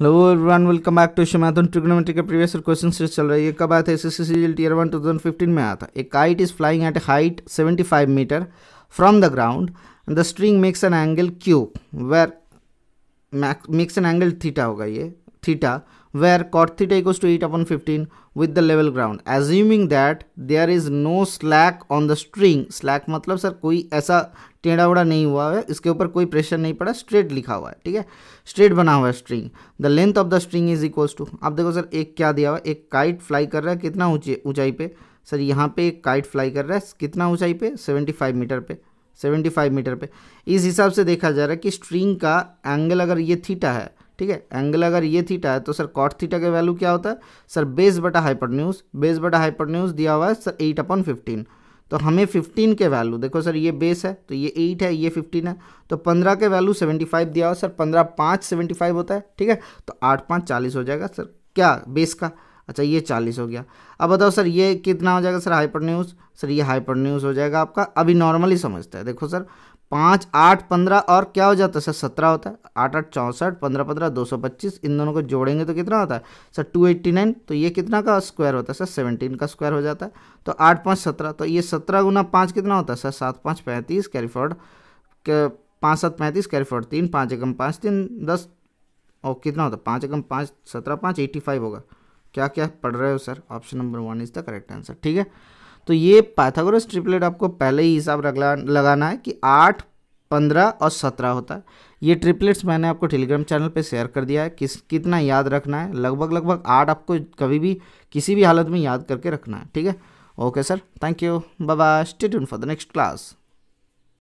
hello everyone welcome back to शिमाथन trigonometry के previous question series चल रही है ये कब आया था S S C tier one two thousand fifteen में आया था a kite is flying at height seventy five metre from the ground the string makes an angle Q where makes an angle theta होगा ये theta where cot theta equal to 8 upon fifteen with the level ground assuming that there is no slack on the string slack मतलब sir कोई ऐसा टेढ़ा उड़ा नहीं हुआ है इसके ऊपर कोई प्रेशर नहीं पड़ा स्ट्रेट लिखा हुआ है ठीक है स्ट्रेट बना हुआ है string the length of the string is equal to आप देखो सर एक क्या दिया हुआ है एक काइट फ्लाई कर रहा है कितना ऊंचे ऊंचाई पे सर यहाँ पे एक काइट फ्लाई कर रहा है कितना ऊंचाई पे 75 मीटर पे 75 मीटर पे इस हिसाब से देखा जा रहा है कि स्ट्रिंग का एंगल अगर ये थीटा है ठीक है एंगल अगर ये थीटा है तो सर कॉट थीटा का वैल्यू क्या होता है सर बेस बटा हाइपर बेस बटा हाइपर दिया हुआ है सर एट अपॉन फिफ्टीन तो हमें फिफ्टीन के वैल्यू देखो सर ये बेस है तो ये एट है ये फिफ्टीन है तो पंद्रह के वैल्यू सेवेंटी फाइव दिया हुआ सर पंद्रह पाँच सेवेंटी फाइव होता है ठीक है तो आठ पाँच चालीस हो जाएगा सर क्या बेस का अच्छा ये चालीस हो गया अब बताओ सर ये कितना हो जाएगा सर हाइपर सर ये हाइपर हो जाएगा आपका अभी नॉर्मली समझता है देखो सर पाँच आठ पंद्रह और क्या हो जाता है सर सत्रह होता है आठ आठ चौंसठ पंद्रह पंद्रह दो सौ पच्चीस इन दोनों को जोड़ेंगे तो कितना होता है सर टू एट्टी नाइन तो ये कितना का स्क्वायर होता है सर सेवनटीन का स्क्वायर हो जाता है तो आठ पाँच सत्रह तो ये सत्रह गुना पाँच कितना होता है सर सात पाँच पैंतीस कैरीफोर्ड पाँच सात पैंतीस कैरीफोर्ड तीन पाँच एकम पाँच तीन दस और कितना होता है पाँच एकम पाँच सत्रह पाँच एट्टी फाइव होगा क्या क्या पढ़ रहे हो sir option number one is the correct answer ठीक है तो ये पाथागोरस ट्रिपलेट आपको पहले ही हिसाब लगाना है कि आठ पंद्रह और सत्रह होता है ये ट्रिपलेट्स मैंने आपको टेलीग्राम चैनल पे शेयर कर दिया है किस कितना याद रखना है लगभग लगभग आठ आपको कभी भी किसी भी हालत में याद करके रखना है ठीक है okay sir thank you bye bye stay tune for the next class